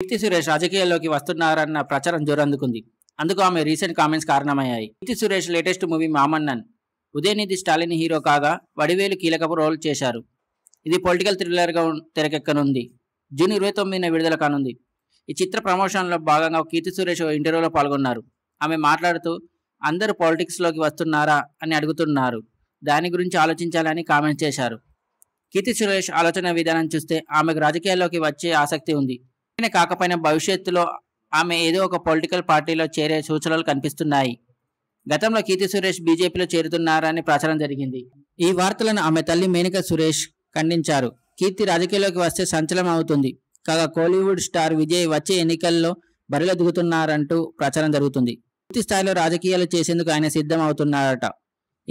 కీర్తి సురేష్ రాజకీయాల్లోకి వస్తున్నారన్న ప్రచారం జోరందుకుంది అందుకు ఆమె రీసెంట్ కామెంట్స్ కారణమయ్యాయి Keerthy Suresh latest movie Maamannan Udhayanidhi Stalin hero కాగా వడివేలు కీలక రోల్ చేశారు ఇది పొలిటికల్ థ్రిల్లర్గా తెరకెక్కనుంది జూన్ ఇరవై తొమ్మిదిన విడుదల కానుంది ఈ చిత్ర ప్రమోషన్లో భాగంగా కీర్తి సురేష్ ఇంటర్వ్యూలో పాల్గొన్నారు ఆమె మాట్లాడుతూ అందరూ పాలిటిక్స్లోకి వస్తున్నారా అని అడుగుతున్నారు దాని గురించి ఆలోచించాలని కామెంట్ చేశారు కీర్తి సురేష్ ఆలోచన విధానం చూస్తే ఆమెకు రాజకీయాల్లోకి వచ్చే ఆసక్తి ఉంది కాకపోయినా భవిష్యత్తులో ఆమె ఏదో ఒక పొలిటికల్ పార్టీలో చేరే సూచనలు కనిపిస్తున్నాయి గతంలో కీర్తి సురేష్ బీజేపీలో చేరుతున్నారని ప్రచారం జరిగింది ఈ వార్తలను ఆమె తల్లి మేనకా సురేష్ ఖండించారు కీర్తి రాజకీయాల్లోకి వస్తే సంచలనం అవుతుంది కాగా కోలీవుడ్ స్టార్ విజయ్ వచ్చే ఎన్నికల్లో బరిలో దిగుతున్నారంటూ ప్రచారం జరుగుతుంది పూర్తి స్థాయిలో రాజకీయాలు చేసేందుకు ఆయన సిద్ధం అవుతున్నారట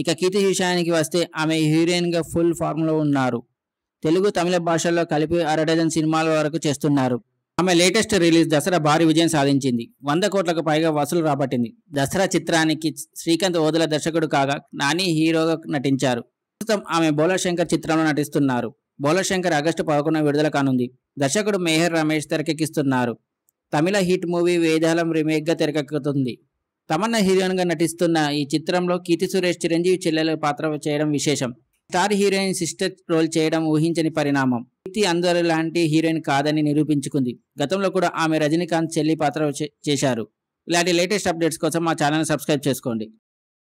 ఇక కీర్తి విషయానికి వస్తే ఆమె హీరోయిన్గా ఫుల్ ఫామ్లో ఉన్నారు తెలుగు తమిళ భాషల్లో కలిపి అరడజన్ సినిమాల వరకు చేస్తున్నారు ఆమె లేటెస్ట్ రిలీజ్ దసరా భారీ విజయం సాధించింది వంద కోట్లకు పైగా వసూలు రాబట్టింది దసరా చిత్రానికి శ్రీకాంత్ ఓదుల దర్శకుడు కాగా నాని హీరోగా నటించారు ప్రస్తుతం ఆమె బోలశంకర్ చిత్రంలో నటిస్తున్నారు బోలశంకర్ ఆగస్టు పదకొండున విడుదల కానుంది దర్శకుడు మేహర్ రమేష్ తెరకెక్కిస్తున్నారు తమిళ హిట్ మూవీ వేదాలం రీమేక్గా తెరకెక్కుతుంది తమన్నా హీరోయిన్గా నటిస్తున్న ఈ చిత్రంలో కీర్తి సురేష్ చిరంజీవి చెల్లెల పాత్ర చేయడం విశేషం స్టార్ హీరోయిన్ సిస్టర్ రోల్ చేయడం ఊహించని పరిణామం కీర్తి అందరు లాంటి హీరోయిన్ కాదని నిరూపించుకుంది గతంలో కూడా ఆమె రజనీకాంత్ చెల్లి పాత్ర చేశారు ఇలాంటి లేటెస్ట్ అప్డేట్స్ కోసం మా ఛానల్ సబ్స్క్రైబ్ చేసుకోండి